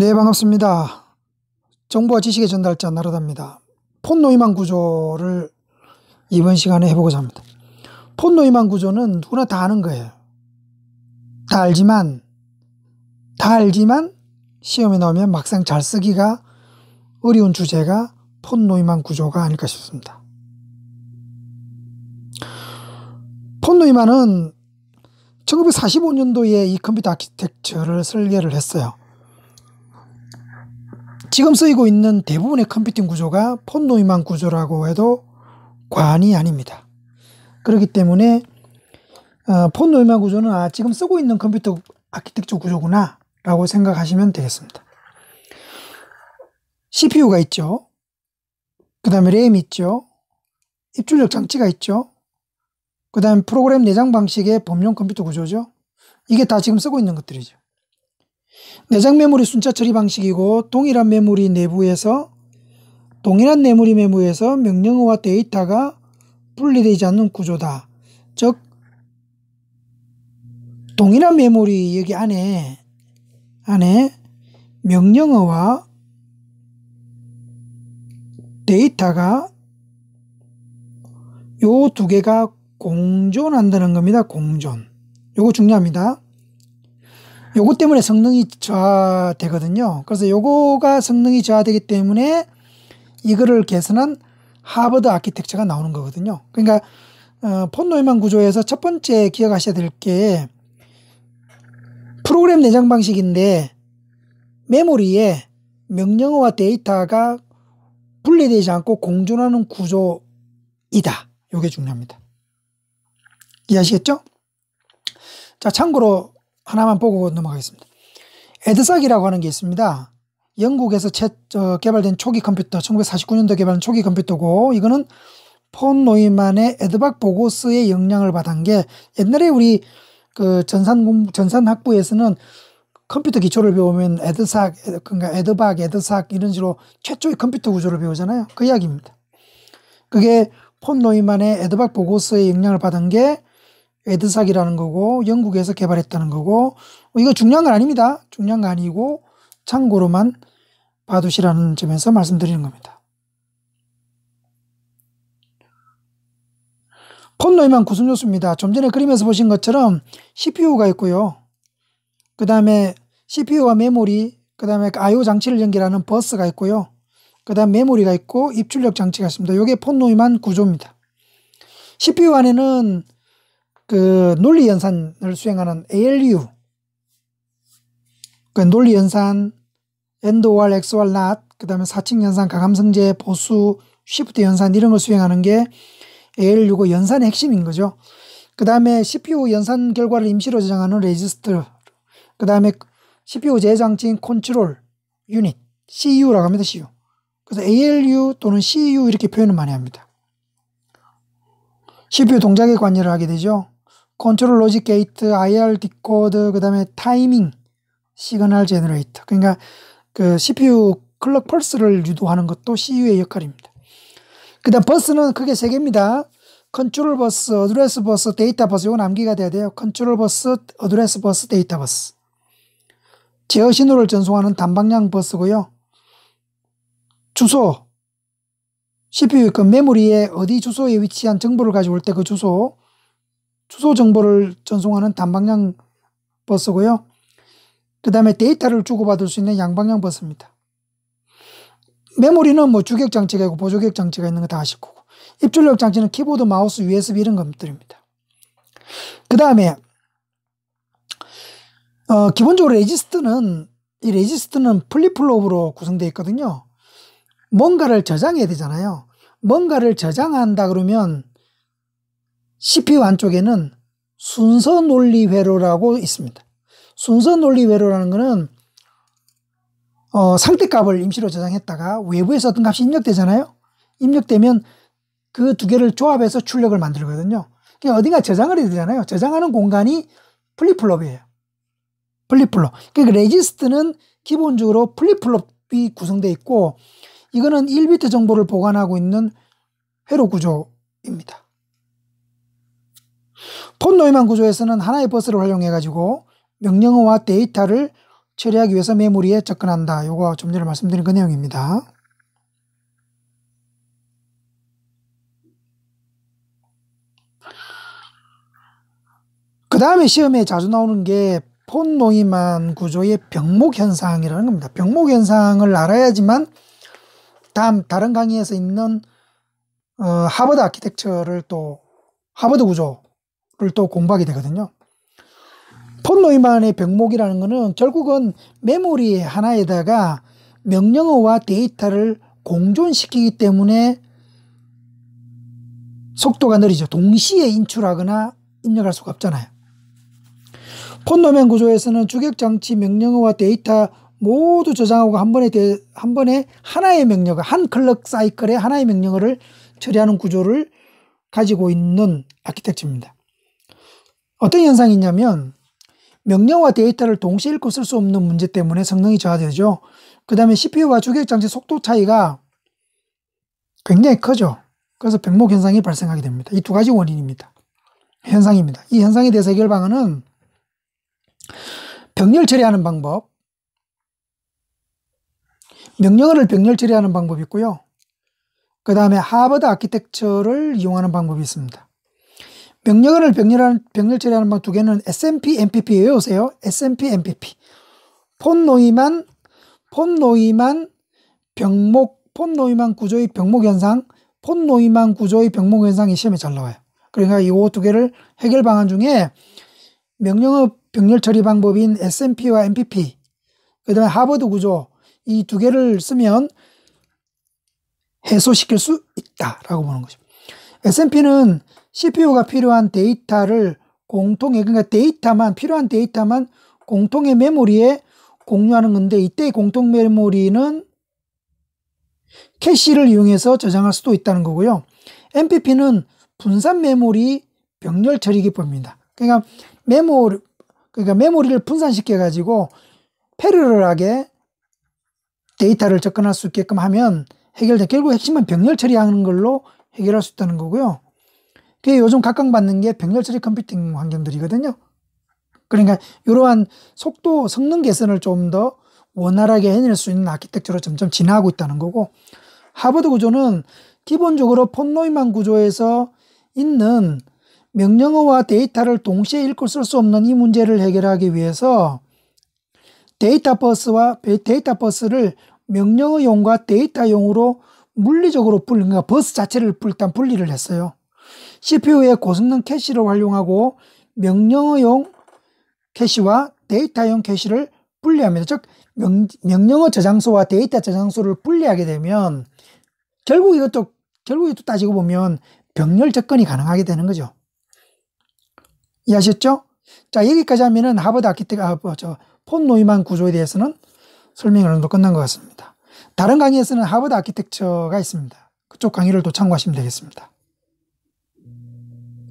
네, 반갑습니다. 정보와 지식의 전달자 나르다입니다. 폰 노이만 구조를 이번 시간에 해보고자 합니다. 폰 노이만 구조는 누구나 다 아는 거예요. 다 알지만, 다 알지만 시험에 나오면 막상 잘 쓰기가 어려운 주제가 폰 노이만 구조가 아닐까 싶습니다. 폰 노이만은 1945년도에 이 컴퓨터 아키텍처를 설계를 했어요. 지금 쓰이고 있는 대부분의 컴퓨팅 구조가 폰노이만 구조라고 해도 과언이 아닙니다. 그렇기 때문에 어, 폰노이만 구조는 아 지금 쓰고 있는 컴퓨터 아키텍처 구조구나 라고 생각하시면 되겠습니다. CPU가 있죠. 그 다음에 RAM 있죠. 입출력 장치가 있죠. 그 다음에 프로그램 내장 방식의 범용 컴퓨터 구조죠. 이게 다 지금 쓰고 있는 것들이죠. 내장 메모리 순차 처리 방식이고 동일한 메모리 내부에서 동일한 메모리 메모에서 명령어와 데이터가 분리되지 않는 구조다. 즉 동일한 메모리 여기 안에 안에 명령어와 데이터가 요두 개가 공존한다는 겁니다. 공존. 요거 중요합니다. 요거 때문에 성능이 저하되거든요. 그래서 요거가 성능이 저하되기 때문에 이거를 개선한 하버드 아키텍처가 나오는 거거든요. 그러니까 어, 폰 노이만 구조에서 첫 번째 기억하셔야 될 게 프로그램 내장 방식인데 메모리에 명령어와 데이터가 분리되지 않고 공존하는 구조이다. 요게 중요합니다. 이해하시겠죠? 자, 참고로 하나만 보고 넘어가겠습니다. 에드삭이라고 하는 게 있습니다. 영국에서 채, 어, 개발된 초기 컴퓨터, 1949년도 개발한 초기 컴퓨터고, 이거는 폰 노이만의 에드박 보고스의 영향을 받은 게 옛날에 우리 그 전산 전산 학부에서는 컴퓨터 기초를 배우면 에드삭, 그러니까 에드박, 에드삭 이런 식으로 최초의 컴퓨터 구조를 배우잖아요. 그 이야기입니다. 그게 폰 노이만의 에드박 보고스의 영향을 받은 게 에드삭이라는 거고 영국에서 개발했다는 거고 뭐 이거 중요한 건 아닙니다. 중요한 건 아니고 참고로만 봐두시라는 점에서 말씀드리는 겁니다. 폰노이만 구순 요소입니다. 좀 전에 그림에서 보신 것처럼 CPU가 있고요. 그 다음에 CPU와 메모리, 그 다음에 I.O. 장치를 연결하는 버스가 있고요. 그 다음 메모리가 있고 입출력 장치가 있습니다. 이게 폰노이만 구조입니다. CPU 안에는 그 논리 연산을 수행하는 ALU 그 논리 연산 엔도월 엑스월 낫 그다음에 사칙 연산 가감성제 보수 쉬프트 연산 이런 걸 수행하는 게 ALU고 연산의 핵심인 거죠. 그다음에 CPU 연산 결과를 임시로 저장하는 레지스터 그다음에 CPU 저장치인 컨트롤 유닛 CU라고 합니다. CU. 그래서 ALU 또는 CU 이렇게 표현을 많이 합니다. CPU 동작에 관여를 하게 되죠. 컨트롤 로직 게이트, IR 디코드, 그 다음에 타이밍, 시그널 제너레이터. 그러니까 그 CPU 클럭 펄스를 유도하는 것도 CU의 역할입니다. 그 다음 버스는 크게 세 개입니다. 컨트롤 버스, 어드레스 버스, 데이터 버스. 이건 암기가 돼야 돼요. 컨트롤 버스, 어드레스 버스, 데이터 버스. 제어 신호를 전송하는 단방향 버스고요. 주소, CPU 그 메모리에 어디 주소에 위치한 정보를 가져올때 그 주소, 주소 정보를 전송하는 단방향 버스고요. 그 다음에 데이터를 주고받을 수 있는 양방향 버스입니다. 메모리는 뭐 주격 장치가 있고 보조격 장치가 있는 거 다 아실 거고 입출력 장치는 키보드, 마우스, USB 이런 것들입니다. 그 다음에 어, 기본적으로 레지스트는 이 레지스트는 플립플롭으로 구성되어 있거든요. 뭔가를 저장해야 되잖아요. 뭔가를 저장한다 그러면 CP1 쪽에는 순서 논리 회로라고 있습니다. 순서 논리 회로라는 것은 어, 상태값을 임시로 저장했다가 외부에서 어떤 값이 입력되잖아요. 입력되면 그 두 개를 조합해서 출력을 만들거든요. 그러니까 어디가 저장을 해야 되잖아요. 저장하는 공간이 플립플롭이에요. 플립플롭. 그러니까 레지스트는 기본적으로 플립플롭이 구성되어 있고 이거는 1비트 정보를 보관하고 있는 회로 구조입니다. 폰 노이만 구조에서는 하나의 버스를 활용해 가지고 명령어와 데이터를 처리하기 위해서 메모리에 접근한다. 요거 좀 전에 말씀드린 그 내용입니다. 그 다음에 시험에 자주 나오는 게 폰 노이만 구조의 병목 현상이라는 겁니다. 병목 현상을 알아야지만 다음 다른 강의에서 있는 어, 하버드 아키텍처를 또 하버드 구조 또 공부하게 되거든요. 폰 로이만의 병목이라는 것은 결국은 메모리 하나에다가 명령어와 데이터를 공존시키기 때문에 속도가 느리죠. 동시에 인출하거나 입력할 수가 없잖아요. 폰도맨 구조에서는 주객장치 명령어와 데이터 모두 저장하고 한 번에, 대, 한 번에 하나의 명령어, 한 클럭 사이클에 하나의 명령어를 처리하는 구조를 가지고 있는 아키텍처입니다. 어떤 현상이 있냐면 명령어와 데이터를 동시에 읽고 쓸 수 없는 문제 때문에 성능이 저하되죠. 그 다음에 CPU와 주객장치 속도 차이가 굉장히 커죠 그래서 백목 현상이 발생하게 됩니다. 이 두 가지 원인입니다. 현상입니다. 이 현상에 대해서 해결 방안은 병렬 처리하는 방법, 명령어를 병렬 처리하는 방법이 있고요. 그 다음에 하버드 아키텍처를 이용하는 방법이 있습니다. 병렬을 병렬한 병렬 처리하는 방두 개는 SMP, MPP 외우세요. SMP, MPP. 폰 노이만, 폰 노이만 병목, 폰 노이만 구조의 병목 현상, 폰 노이만 구조의 병목 현상이 시험에 잘 나와요. 그러니까 이 두 개를 해결 방안 중에 명령어 병렬 처리 방법인 SMP와 MPP, 그 다음에 하버드 구조, 이 두 개를 쓰면 해소시킬 수 있다라고 보는 거죠. SMP는 CPU가 필요한 데이터를 공통의 그러니까 데이터만 필요한 데이터만 공통의 메모리에 공유하는 건데 이때 공통 메모리는 캐시를 이용해서 저장할 수도 있다는 거고요. MPP는 분산 메모리 병렬 처리 기법입니다. 그러니까 메모 리 그러니까 메모리를 분산시켜 가지고 패러럴하게 데이터를 접근할 수 있게끔 하면 해결돼 결국 핵심은 병렬 처리하는 걸로 해결할 수 있다는 거고요. 그게 요즘 각광받는 게 백열처리 컴퓨팅 환경들이거든요. 그러니까 이러한 속도 성능 개선을 좀 더 원활하게 해낼 수 있는 아키텍처로 점점 진화하고 있다는 거고 하버드 구조는 기본적으로 폰노이만 구조에서 있는 명령어와 데이터를 동시에 읽고 쓸 수 없는 이 문제를 해결하기 위해서 데이터 버스와 데이터 버스를 명령어용과 데이터용으로 물리적으로 불, 그러 그러니까 버스 자체를 일단 분리를 했어요. CPU의 고성능 캐시를 활용하고 명령어용 캐시와 데이터용 캐시를 분리합니다. 즉 명, 명령어 저장소와 데이터 저장소를 분리하게 되면 결국 이것도 결국에 또 따지고 보면 병렬 접근이 가능하게 되는 거죠. 이해하셨죠? 자 여기까지 하면은 하버드 아키텍 아저폰 뭐, 노이만 구조에 대해서는 설명이 어느 정도 끝난 것 같습니다. 다른 강의에서는 하버드 아키텍처가 있습니다. 그쪽 강의를 또 참고하시면 되겠습니다.